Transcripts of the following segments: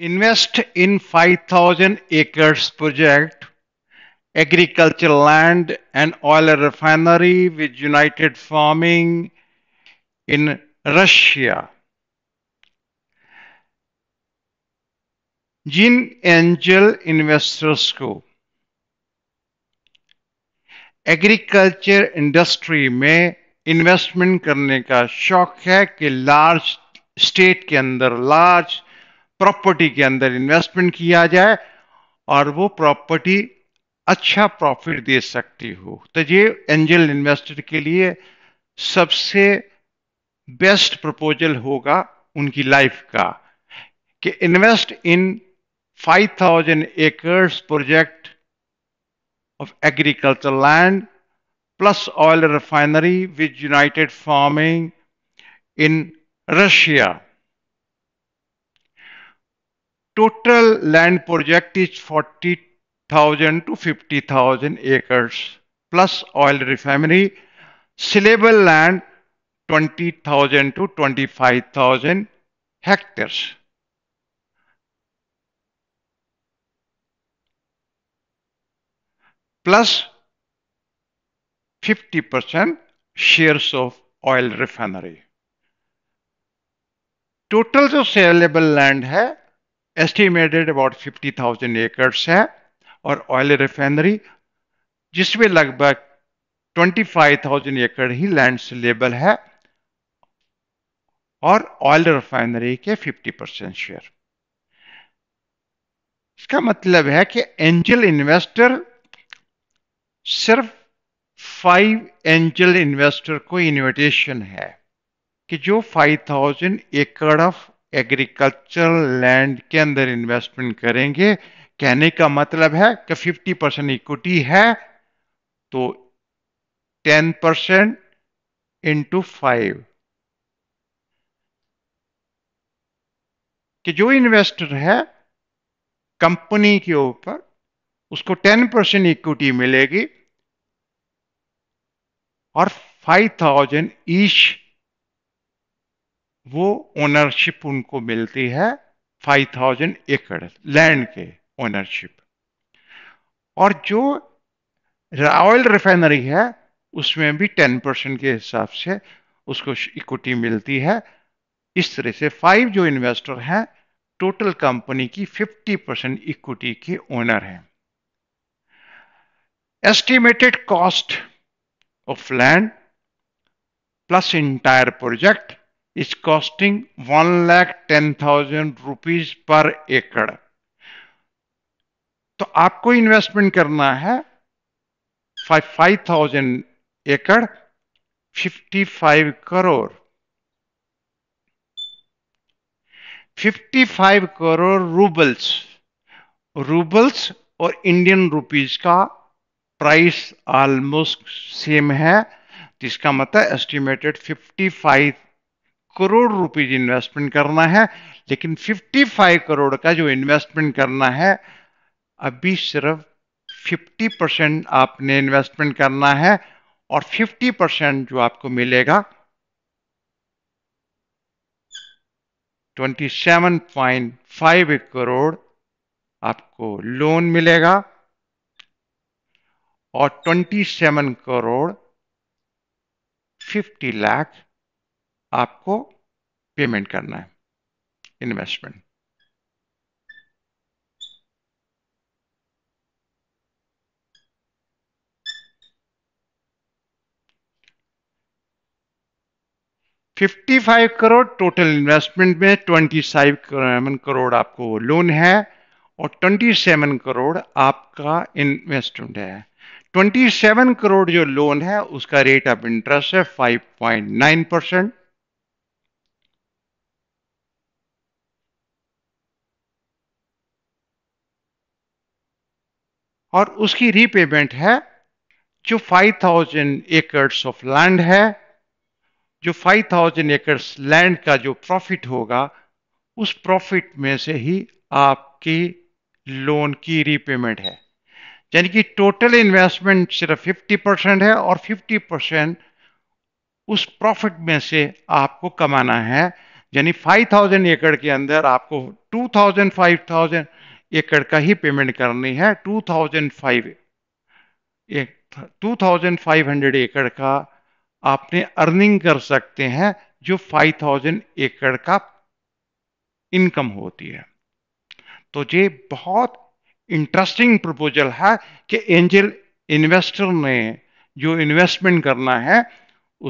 invest in 5000 acres project agricultural land and oil refinery with united farming in russia जिन angel investors को agriculture industry में investment करने का शौक है कि लार्ज स्टेट के अंदर लार्ज प्रॉपर्टी के अंदर इन्वेस्टमेंट किया जाए और वो प्रॉपर्टी अच्छा प्रॉफिट दे सकती हो तो ये एंजल इन्वेस्टर के लिए सबसे बेस्ट प्रपोजल होगा उनकी लाइफ का कि invest in 5000 acres project of agriculture land plus oil refinery with united farming in Russia total land project is 40,000 to 50,000 acres plus oil refinery. Saleable land 20,000 to 25,000 hectares. Plus 50% shares of oil refinery. Total जो saleable land है estimated about 50,000 acres है और oil refinery जिसमें लगभग 25,000 एकड़ ही land label है और oil refinery के 50 परसेंट शेयर इसका मतलब है कि एंजल इन्वेस्टर सिर्फ फाइव एंजल इन्वेस्टर को इनविटेशन है कि जो 5000 एकड़ ऑफ एग्रीकल्चरल लैंड के अंदर इन्वेस्टमेंट करेंगे कहने का मतलब है कि 50 परसेंट इक्विटी है तो 10 परसेंट इंटू फाइव कि जो इन्वेस्टर है कंपनी के ऊपर उसको 10 परसेंट इक्विटी मिलेगी और 5000 ईश वो ओनरशिप उनको मिलती है 5000 एकड़ लैंड के ओनरशिप और जो ऑयल रिफाइनरी है उसमें भी 10 परसेंट के हिसाब से उसको इक्विटी मिलती है इस तरह से फाइव जो इन्वेस्टर हैं टोटल कंपनी की 50 परसेंट इक्विटी के ओनर हैं estimated cost of land plus entire project costing one lakh ten thousand rupees पर एकड़ तो आपको इन्वेस्टमेंट करना है फाइव फाइव थाउजेंड एकड़ fifty five crore fifty five crore roubles roubles और इंडियन रुपीज का प्राइस ऑलमोस्ट सेम है जिसका मतलब एस्टिमेटेड फिफ्टी फाइव करोड़ रुपए इन्वेस्टमेंट करना है लेकिन 55 करोड़ का जो इन्वेस्टमेंट करना है अभी सिर्फ 50 परसेंट आपने इन्वेस्टमेंट करना है और 50 परसेंट जो आपको मिलेगा 27.5 करोड़ आपको लोन मिलेगा और 27 करोड़ 50 लाख आपको पेमेंट करना है investment fifty five crore total investment में ट्वेंटी फाइव सेवन करोड़ आपको लोन है और ट्वेंटी सेवन करोड़ आपका इन्वेस्टमेंट है ट्वेंटी सेवन करोड़ जो लोन है उसका रेट ऑफ इंटरेस्ट है फाइव पॉइंट नाइन परसेंट और उसकी रीपेमेंट है जो 5000 एकर्स ऑफ लैंड है जो 5000 एकर्स लैंड का जो प्रॉफिट होगा उस प्रॉफिट में से ही आपकी लोन की रीपेमेंट है यानी कि टोटल इन्वेस्टमेंट सिर्फ 50 परसेंट है और 50 परसेंट उस प्रॉफिट में से आपको कमाना है यानी 5000 एकड़ के अंदर आपको 2000 5000 एकड़ का ही पेमेंट करनी है 2005 एक 2500 एकड़ का आपने अर्निंग कर सकते हैं जो 5000 एकड़ का इनकम होती है तो ये बहुत इंटरेस्टिंग प्रपोजल है कि एंजल इन्वेस्टर ने जो इन्वेस्टमेंट करना है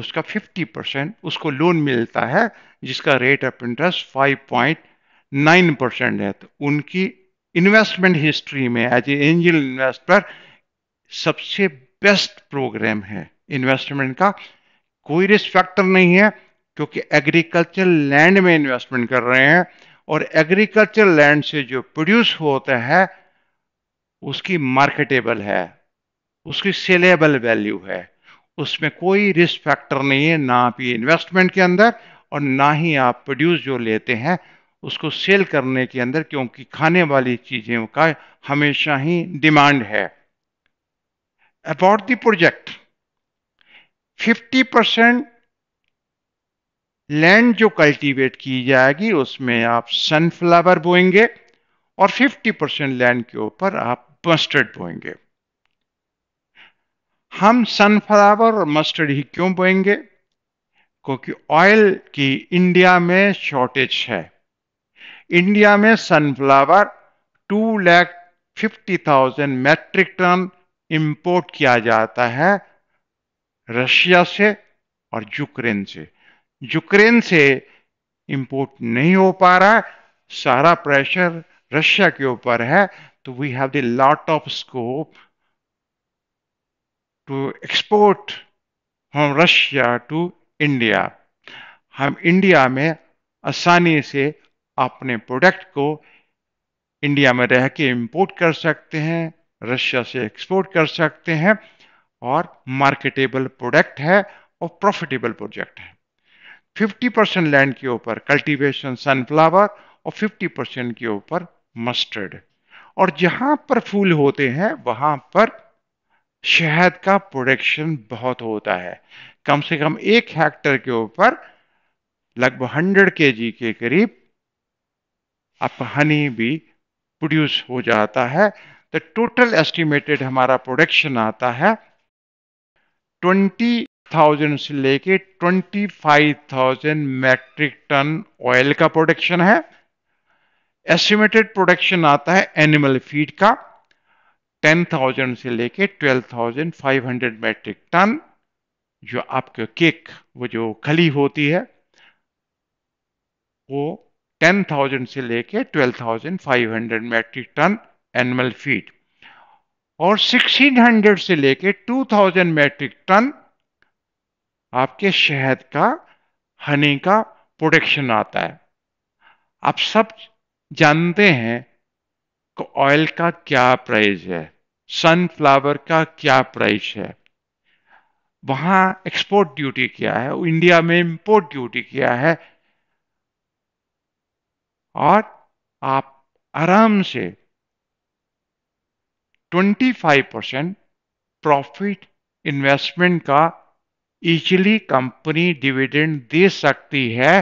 उसका 50 परसेंट उसको लोन मिलता है जिसका रेट ऑफ इंटरेस्ट 5.9 परसेंट है तो उनकी इन्वेस्टमेंट हिस्ट्री में एज ए एंजल इन्वेस्टर सबसे बेस्ट प्रोग्राम है इन्वेस्टमेंट का कोई रिस्क फैक्टर नहीं है क्योंकि एग्रीकल्चर लैंड में इन्वेस्टमेंट कर रहे हैं और एग्रीकल्चर लैंड से जो प्रोड्यूस होता है उसकी मार्केटेबल है उसकी सेलेबल वैल्यू है उसमें कोई रिस्क फैक्टर नहीं है ना आप इन्वेस्टमेंट के अंदर और ना ही आप प्रोड्यूस जो लेते हैं उसको सेल करने के अंदर क्योंकि खाने वाली चीज़ों का हमेशा ही डिमांड है about the project 50 percent land जो कल्टीवेट की जाएगी उसमें आप सनफ्लावर बोएंगे और 50 परसेंट लैंड के ऊपर आप मस्टर्ड बोएंगे हम सनफ्लावर और मस्टर्ड ही क्यों बोएंगे क्योंकि ऑयल की इंडिया में शॉर्टेज है इंडिया में sunflower two lakh fifty thousand metric ton import किया जाता है रशिया से और यूक्रेन से यूक्रेन से इंपोर्ट नहीं हो पा रहा सारा प्रेशर रशिया के ऊपर है तो we have the lot of scope to export from Russia to India हम इंडिया में आसानी से अपने प्रोडक्ट को इंडिया में रह के इम्पोर्ट कर सकते हैं रशिया से एक्सपोर्ट कर सकते हैं और मार्केटेबल प्रोडक्ट है और प्रॉफिटेबल प्रोजेक्ट है 50 परसेंट लैंड के ऊपर कल्टीवेशन सनफ्लावर और 50 परसेंट के ऊपर मस्टर्ड और जहां पर फूल होते हैं वहां पर शहद का प्रोडक्शन बहुत होता है कम से कम एक हेक्टर के ऊपर लगभग 100 केजी के करीब आपका हनी भी प्रोड्यूस हो जाता है तो टोटल एस्टिमेटेड हमारा प्रोडक्शन आता है ट्वेंटी थाउजेंड से लेके twenty five thousand metric ton oil का प्रोडक्शन है एस्टिमेटेड प्रोडक्शन आता है एनिमल फीड का टेन थाउजेंड से लेके twelve thousand five hundred metric ton जो आपके केक वो जो खली होती है वो 10,000 से लेके 12,500 मैट्रिक टन एनिमल फीड और 1600 से लेके 2000 मैट्रिक टन आपके शहद का हनी का प्रोडक्शन आता है आप सब जानते हैं कि ऑयल का क्या प्राइस है सनफ्लावर का क्या प्राइस है वहां एक्सपोर्ट ड्यूटी क्या है इंडिया में इंपोर्ट ड्यूटी क्या है और आप आराम से 25 परसेंट प्रॉफिट इन्वेस्टमेंट का इजीली कंपनी डिविडेंड दे सकती है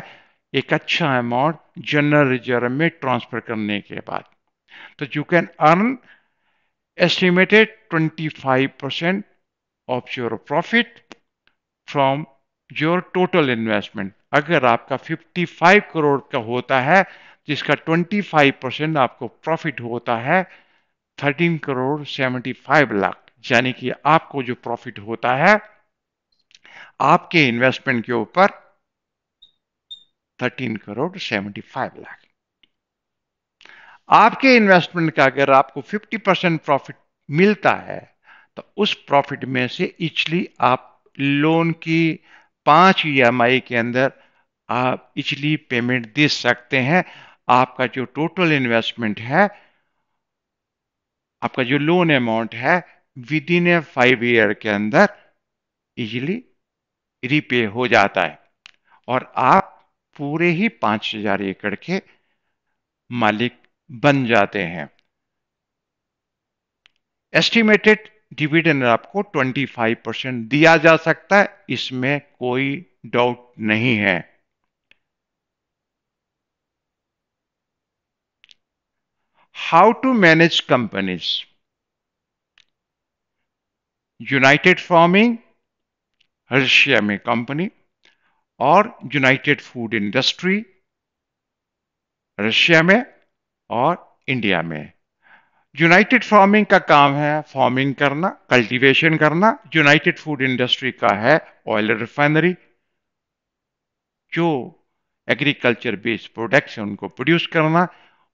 एक अच्छा अमाउंट जनरल रिजर्व में ट्रांसफर करने के बाद तो you can earn estimated 25 percent of your profit from your total investment अगर आपका 55 करोड़ का होता है जिसका 25 परसेंट आपको प्रॉफिट होता है 13 करोड़ 75 लाख यानी कि आपको जो प्रॉफिट होता है आपके इन्वेस्टमेंट के ऊपर 13 करोड़ 75 लाख आपके इन्वेस्टमेंट का अगर आपको 50 परसेंट प्रॉफिट मिलता है तो उस प्रॉफिट में से इचली आप लोन की पांच ई e के अंदर आप इचली पेमेंट दे सकते हैं आपका जो टोटल इन्वेस्टमेंट है आपका जो लोन अमाउंट है within a five year के अंदर इजीली रिपे हो जाता है और आप पूरे ही पांच हजार एकड़ के मालिक बन जाते हैं एस्टिमेटेड डिविडेंड आपको 25 परसेंट दिया जा सकता है इसमें कोई डाउट नहीं है how to manage companies. United farming Russia में कंपनी और यूनाइटेड फूड इंडस्ट्री रशिया में और इंडिया में यूनाइटेड फार्मिंग का काम है फार्मिंग करना कल्टीवेशन करना यूनाइटेड फूड इंडस्ट्री का है ऑयल रिफाइनरी जो एग्रीकल्चर बेस्ड प्रोडक्ट्स है उनको प्रोड्यूस करना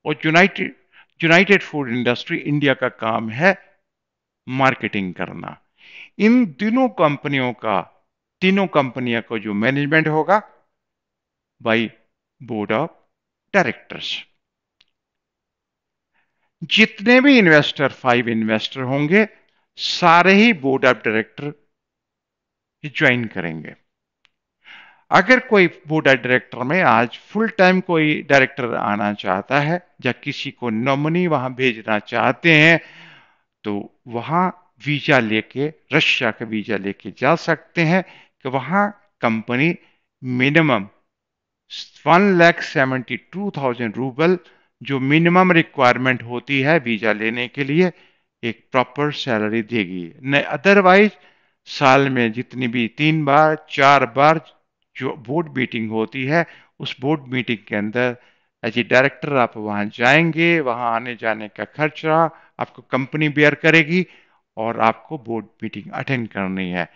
और united united food industry India का काम है मार्केटिंग करना इन तीनों कंपनियों का तीनों कंपनियों का जो मैनेजमेंट होगा बाई बोर्ड ऑफ डायरेक्टर्स जितने भी इन्वेस्टर फाइव इन्वेस्टर होंगे सारे ही बोर्ड ऑफ डायरेक्टर ज्वाइन करेंगे अगर कोई बोर्ड ऑफ डायरेक्टर में आज फुल टाइम कोई डायरेक्टर आना चाहता है या किसी को नॉमिनी वहां भेजना चाहते हैं तो वहां वीजा लेके रशिया का वीजा लेके जा सकते हैं कि वहां company minimum one lakh seventy two thousand rouble जो मिनिमम रिक्वायरमेंट होती है वीजा लेने के लिए एक प्रॉपर सैलरी देगी नहीं अदरवाइज साल में जितनी भी तीन बार चार बार जो बोर्ड मीटिंग होती है उस बोर्ड मीटिंग के अंदर एज ए डायरेक्टर आप वहाँ जाएंगे वहाँ आने जाने का खर्चा आपको कंपनी बेयर करेगी और आपको बोर्ड मीटिंग अटेंड करनी है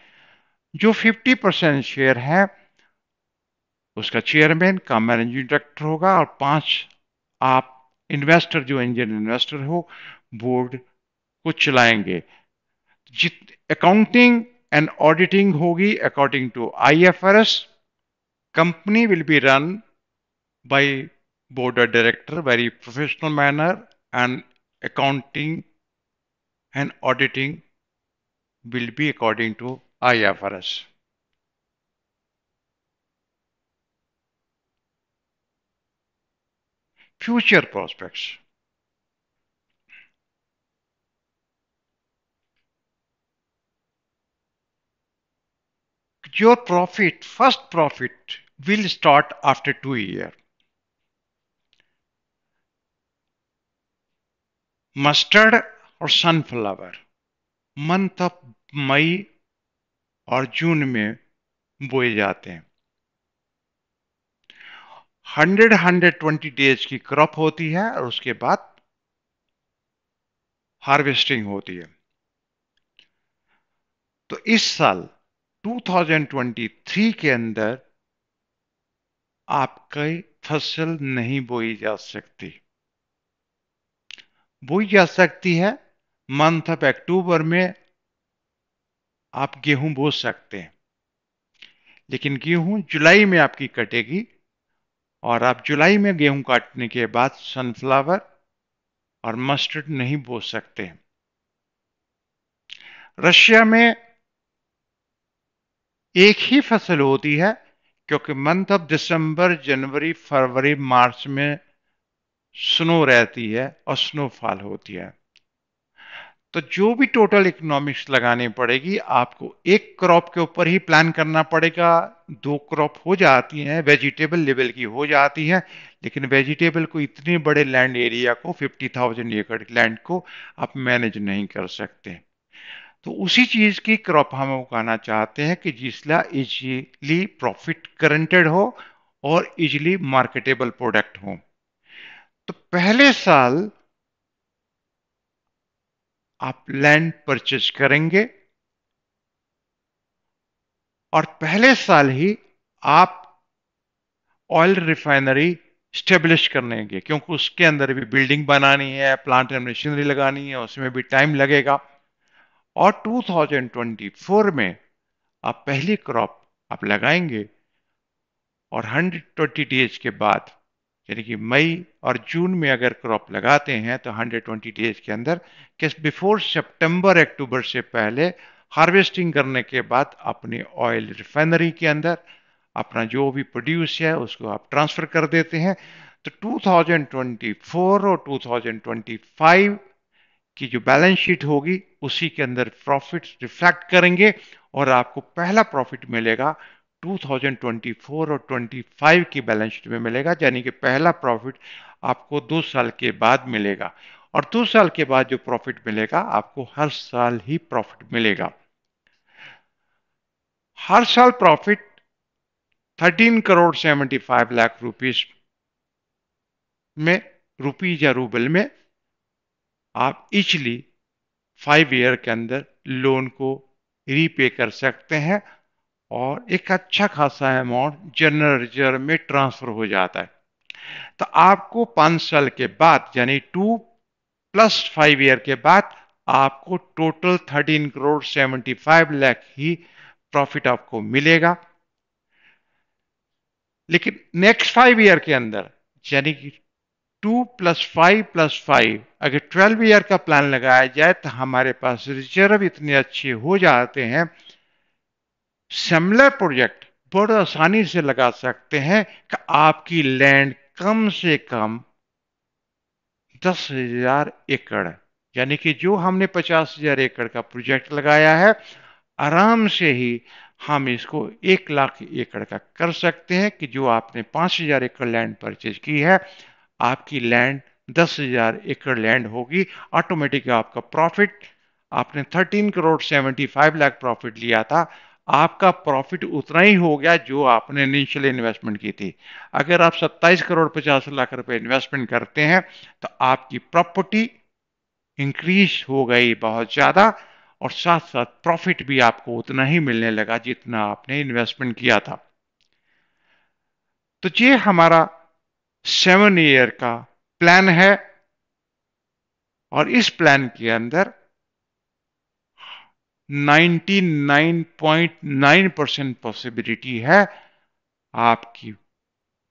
जो 50 परसेंट शेयर है उसका चेयरमैन का मैनेजिंग डायरेक्टर होगा और पांच आप इन्वेस्टर जो इंडियन इन्वेस्टर हो बोर्ड को चलाएंगे जित अकाउंटिंग एंड ऑडिटिंग होगी according to as company will be run by board of director very professional manner and accounting and auditing will be according to IFRS. Future prospects. Your profit, first profit will start after two years. Mustard और sunflower month of May और June में बोए जाते हैं hundred hundred twenty days की crop होती है और उसके बाद हार्वेस्टिंग होती है तो इस साल 2023 के अंदर आपकी फसल नहीं बोई जा सकती बोई जा सकती है मंथ ऑफ अक्टूबर में आप गेहूं बो सकते हैं लेकिन गेहूं जुलाई में आपकी कटेगी और आप जुलाई में गेहूं काटने के बाद सनफ्लावर और मस्टर्ड नहीं बो सकते हैं रशिया में एक ही फसल होती है क्योंकि मंथ ऑफ दिसंबर जनवरी फरवरी मार्च में स्नो रहती है और स्नोफॉल होती है तो जो भी टोटल इकोनॉमिक्स लगानी पड़ेगी आपको एक क्रॉप के ऊपर ही प्लान करना पड़ेगा दो क्रॉप हो जाती हैं वेजिटेबल लेवल की हो जाती हैं लेकिन वेजिटेबल को इतने बड़े लैंड एरिया को 50,000 एकड़ लैंड को आप मैनेज नहीं कर सकते तो उसी चीज की क्रॉप हम उगाना चाहते हैं कि जिसला इजीली प्रॉफिट करंटेड हो और इजीली मार्केटेबल प्रोडक्ट हो तो पहले साल आप लैंड परचेज करेंगे और पहले साल ही आप ऑयल रिफाइनरी स्टेब्लिश करेंगे क्योंकि उसके अंदर भी बिल्डिंग बनानी है प्लांट एंड मशीनरी लगानी है उसमें भी टाइम लगेगा और 2024 में आप पहली क्रॉप आप लगाएंगे और 120 डेज के बाद यानी कि मई और जून में अगर क्रॉप लगाते हैं तो 120 डेज के अंदर किस बिफोर सितंबर अक्टूबर से पहले हार्वेस्टिंग करने के बाद अपने ऑयल रिफाइनरी के अंदर अपना जो भी प्रोड्यूस है उसको आप ट्रांसफर कर देते हैं तो 2024 और 2025 कि जो बैलेंस शीट होगी उसी के अंदर प्रॉफिट रिफ्लेक्ट करेंगे और आपको पहला प्रॉफिट मिलेगा 2024 और 25 की बैलेंस शीट में मिलेगा यानी कि पहला प्रॉफिट आपको दो साल के बाद मिलेगा और दो साल के बाद जो प्रॉफिट मिलेगा आपको हर साल ही प्रॉफिट मिलेगा हर साल प्रॉफिट 13 करोड़ 75 लाख रुपीस में रुपीज या रूबल में आप इचली फाइव ईयर के अंदर लोन को रीपे कर सकते हैं और एक अच्छा खासा अमाउंट जनरल रिजर्व में ट्रांसफर हो जाता है तो आपको पांच साल के बाद यानी टू प्लस फाइव ईयर के बाद आपको total thirteen crore seventy five lakh ही प्रॉफिट आपको मिलेगा लेकिन नेक्स्ट फाइव ईयर के अंदर यानी कि two plus five plus five अगर ट्वेल्व ईयर का प्लान लगाया जाए तो हमारे पास रिजर्व इतने अच्छे हो जाते हैं सिमिलर प्रोजेक्ट बहुत आसानी से लगा सकते हैं कि आपकी लैंड कम से कम दस हजार एकड़ यानी कि जो हमने पचास हजार एकड़ का प्रोजेक्ट लगाया है आराम से ही हम इसको एक लाख एकड़ का कर सकते हैं कि जो आपने पांच हजार एकड़ लैंड परचेज की है आपकी लैंड दस हजार एकड़ लैंड होगी ऑटोमेटिक आपका प्रॉफिट आपने thirteen crore seventy five lakh profit लिया था आपका प्रॉफिट उतना ही हो गया जो आपने इनिशियल इन्वेस्टमेंट की थी अगर आप सत्ताईस करोड़ पचास लाख रुपए इन्वेस्टमेंट करते हैं तो आपकी प्रॉपर्टी इंक्रीज हो गई बहुत ज़्यादा और साथ साथ प्रॉफिट भी आपको उतना ही मिलने लगा जितना आपने इन्वेस्टमेंट किया था तो ये हमारा सेवन ईयर का प्लान है और इस प्लान के अंदर 99.9 परसेंट पॉसिबिलिटी है आपकी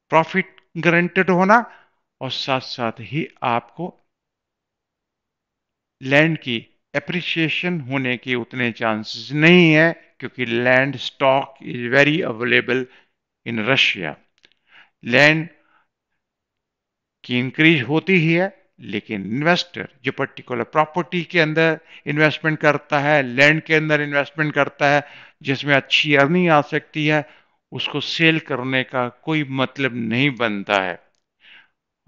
प्रॉफिट गारंटेड होना और साथ साथ ही आपको लैंड की एप्रिसिएशन होने के उतने चांसेस नहीं है क्योंकि land stock is very available in Russia land की इंक्रीज होती ही है लेकिन इन्वेस्टर जो पर्टिकुलर प्रॉपर्टी के अंदर इन्वेस्टमेंट करता है लैंड के अंदर इन्वेस्टमेंट करता है जिसमें अच्छी अर्निंग आ सकती है उसको सेल करने का कोई मतलब नहीं बनता है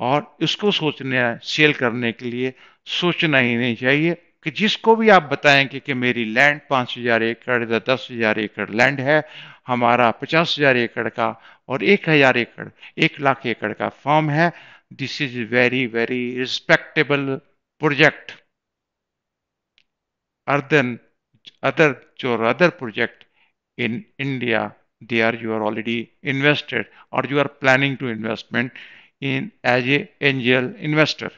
और इसको सोचने सेल करने के लिए सोचना ही नहीं चाहिए कि जिसको भी आप बताएं कि, कि मेरी लैंड पाँच हज़ार एकड़ या दस हज़ार एकड़ लैंड है हमारा पचास हज़ार एकड़ का और एक हज़ार एकड़ एक लाख एकड़ का फॉर्म है this is very, very respectable project. Other, other, your other project in India, there you are already invested or you are planning to investment in as a angel investor.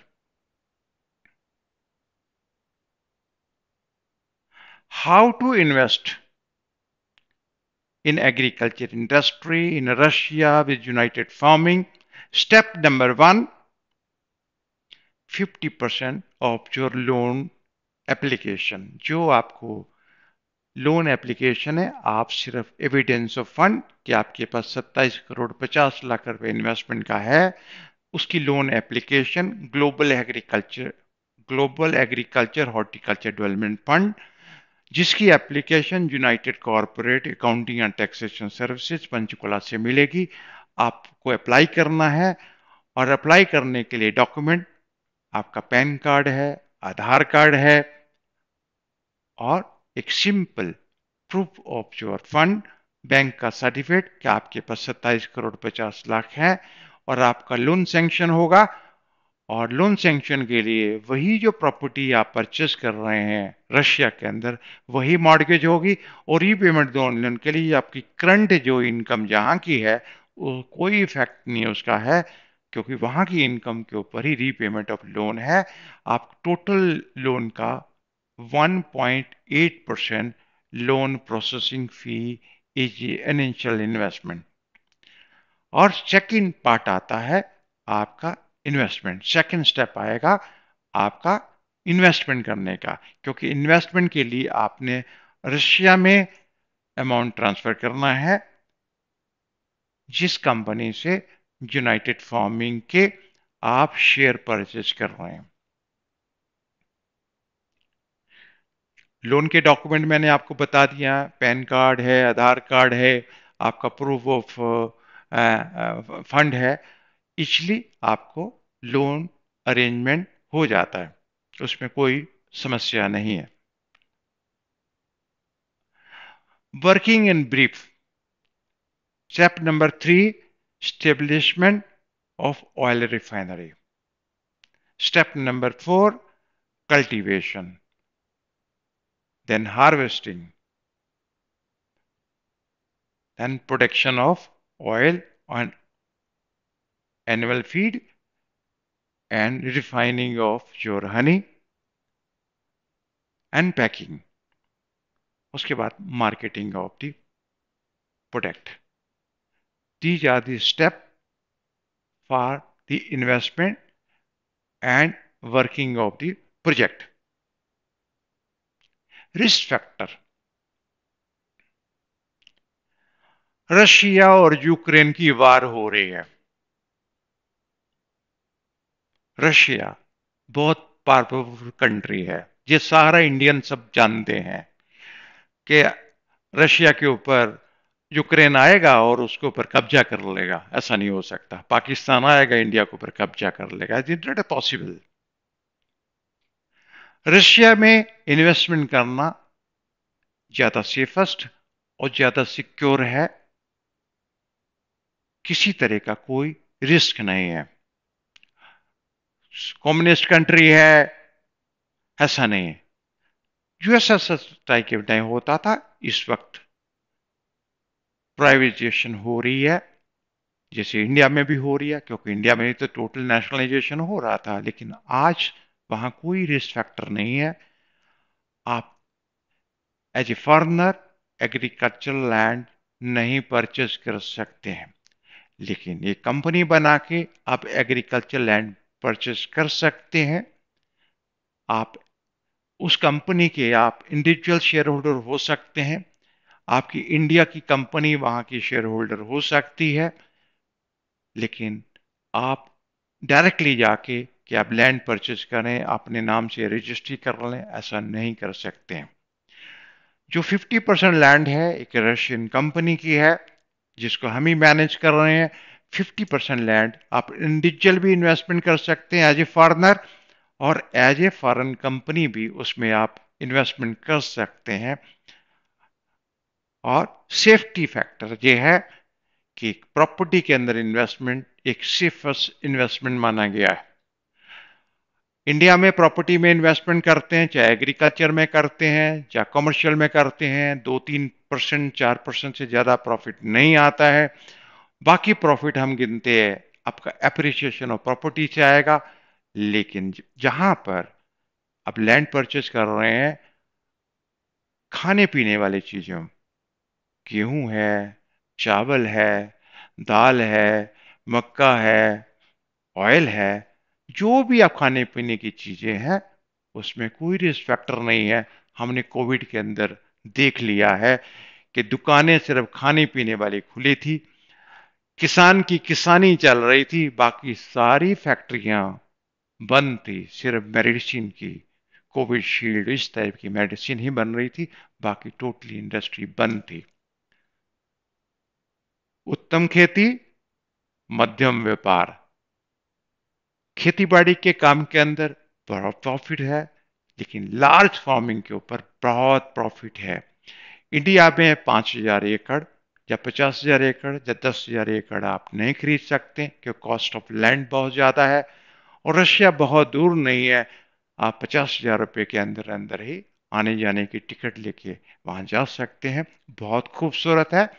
How to invest? in agriculture industry in Russia with United Farming Step number fifty 50% of your loan application जो आपको loan application है आप सिर्फ evidence of fund कि आपके पास 27 करोड़ 50 लाख रुपए investment का है उसकी loan application global agriculture global agriculture horticulture development fund जिसकी application united corporate accounting and taxation services Panchkula से मिलेगी आपको अप्लाई करना है और अप्लाई करने के लिए डॉक्यूमेंट आपका पैन कार्ड है आधार कार्ड है और एक simple proof of your fund bank का सर्टिफिकेट कि आपके पास सत्ताईस करोड़ पचास लाख है और आपका लोन सेंक्शन होगा और लोन सेंक्शन के लिए वही जो प्रॉपर्टी आप परचेस कर रहे हैं रशिया के अंदर वही मॉडगेज होगी और रीपेमेंट लोन के लिए आपकी करंट जो इनकम जहां की है कोई इफेक्ट नहीं है उसका है क्योंकि वहां की इनकम के ऊपर ही रीपेमेंट ऑफ लोन है आप टोटल लोन का 1.8 percent loan processing fee is initial investment और सेकेंड पार्ट आता है आपका इन्वेस्टमेंट सेकेंड स्टेप आएगा आपका इन्वेस्टमेंट करने का क्योंकि इन्वेस्टमेंट के लिए आपने रशिया में अमाउंट ट्रांसफर करना है जिस कंपनी से यूनाइटेड फार्मिंग के आप शेयर परचेज कर रहे हैं लोन के डॉक्यूमेंट मैंने आपको बता दिया पैन कार्ड है आधार कार्ड है आपका प्रूफ ऑफ फंड है इसलिए आपको लोन अरेंजमेंट हो जाता है उसमें कोई समस्या नहीं है working in brief Step number three, establishment of oil refinery. Step number four, cultivation. Then harvesting. Then production of oil on animal feed and refining of your honey and packing. उसके बाद marketing of the product. These are the step for the investment and working of the project. Risk factor. Russia और Ukraine की war हो रही है Russia बहुत powerful country है ये सारा इंडियन सब जानते हैं कि रशिया के ऊपर यूक्रेन आएगा और उसके ऊपर कब्जा कर लेगा ऐसा नहीं हो सकता पाकिस्तान आएगा इंडिया के ऊपर कब्जा कर लेगा is not a possible Russia में इन्वेस्टमेंट करना ज्यादा सेफेस्ट और ज्यादा सिक्योर है किसी तरह का कोई रिस्क नहीं है कम्युनिस्ट कंट्री है ऐसा नहीं है के टाइम होता था इस वक्त प्राइवेटाइजेशन हो रही है जैसे इंडिया में भी हो रही है क्योंकि इंडिया में तो टोटल नेशनलाइजेशन हो रहा था लेकिन आज वहां कोई रिस्क फैक्टर नहीं है आप as a foreigner agriculture land नहीं परचेज कर सकते हैं लेकिन ये कंपनी बना के आप एग्रीकल्चर लैंड परचेज कर सकते हैं आप उस कंपनी के आप इंडिविजुअल शेयर होल्डर हो सकते हैं आपकी इंडिया की कंपनी वहां की शेयर होल्डर हो सकती है लेकिन आप डायरेक्टली जाके कि आप लैंड परचेज करें अपने नाम से रजिस्ट्री कर लें ऐसा नहीं कर सकते हैं जो 50 परसेंट लैंड है एक रशियन कंपनी की है जिसको हम ही मैनेज कर रहे हैं 50 परसेंट लैंड आप इंडिविजुअल भी इन्वेस्टमेंट कर सकते हैं एज ए फॉरनर और एज ए फॉरन कंपनी भी उसमें आप इन्वेस्टमेंट कर सकते हैं और सेफ्टी फैक्टर ये है कि प्रॉपर्टी के अंदर इन्वेस्टमेंट एक सेफेस्ट इन्वेस्टमेंट माना गया है इंडिया में प्रॉपर्टी में इन्वेस्टमेंट करते हैं चाहे एग्रीकल्चर में करते हैं चाहे कमर्शियल में करते हैं दो तीन परसेंट चार परसेंट से ज़्यादा प्रॉफिट नहीं आता है बाकी प्रॉफिट हम गिनते हैं आपका एप्रिसिएशन ऑफ प्रॉपर्टी से आएगा लेकिन जहां पर आप लैंड परचेज कर रहे हैं खाने पीने वाली चीज़ों गेहूँ है चावल है दाल है मक्का है ऑयल है जो भी आप खाने पीने की चीज़ें हैं उसमें कोई रिस्क फैक्टर नहीं है हमने कोविड के अंदर देख लिया है कि दुकानें सिर्फ खाने पीने वाली खुली थी किसान की किसानी चल रही थी बाकी सारी फैक्ट्रियां बंद थी सिर्फ मेडिसिन की कोविशील्ड इस टाइप की मेडिसिन ही बन रही थी बाकी टोटली इंडस्ट्री बंद थी उत्तम खेती मध्यम व्यापार खेतीबाड़ी के काम के अंदर बहुत प्रॉफिट है लेकिन लार्ज फार्मिंग के ऊपर बहुत प्रॉफिट है इंडिया में पांच हजार एकड़ या पचास हजार एकड़ या दस हजार एकड़ आप नहीं खरीद सकते क्योंकि कॉस्ट ऑफ लैंड बहुत ज़्यादा है और रशिया बहुत दूर नहीं है आप पचास हजार रुपये के अंदर अंदर ही आने जाने की टिकट लेके वहां जा सकते हैं बहुत खूबसूरत है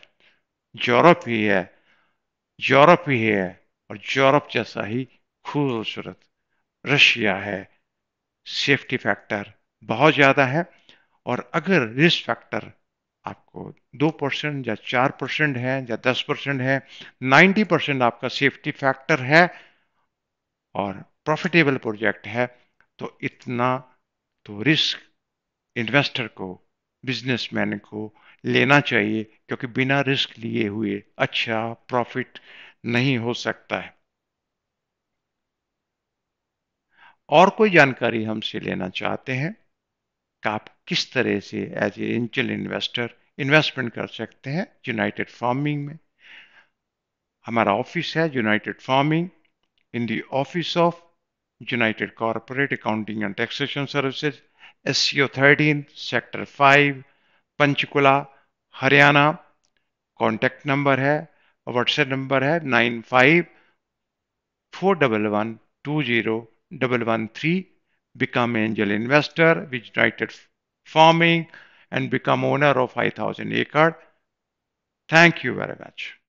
यूरोप ही है यूरोप ही है और यूरोप जैसा ही खूबसूरत रशिया है सेफ्टी फैक्टर बहुत ज़्यादा है और अगर रिस्क फैक्टर आपको दो परसेंट या चार परसेंट है या दस परसेंट है नाइन्टी परसेंट आपका सेफ्टी फैक्टर है और प्रॉफिटेबल प्रोजेक्ट है तो इतना तो रिस्क इन्वेस्टर को बिजनेसमैन को लेना चाहिए क्योंकि बिना रिस्क लिए हुए अच्छा प्रॉफिट नहीं हो सकता है और कोई जानकारी हमसे लेना चाहते हैं कि आप किस तरह से as a angel investor investment कर सकते हैं यूनाइटेड फार्मिंग में हमारा ऑफिस है united farming in the office of united corporate accounting and taxation services S C O thirteen sector five Panchkula Haryana contact number है व्हाट्सएप नंबर है nine five four double one two zero double one three become angel investor with united farming and become owner of five thousand एकड़ thank you very much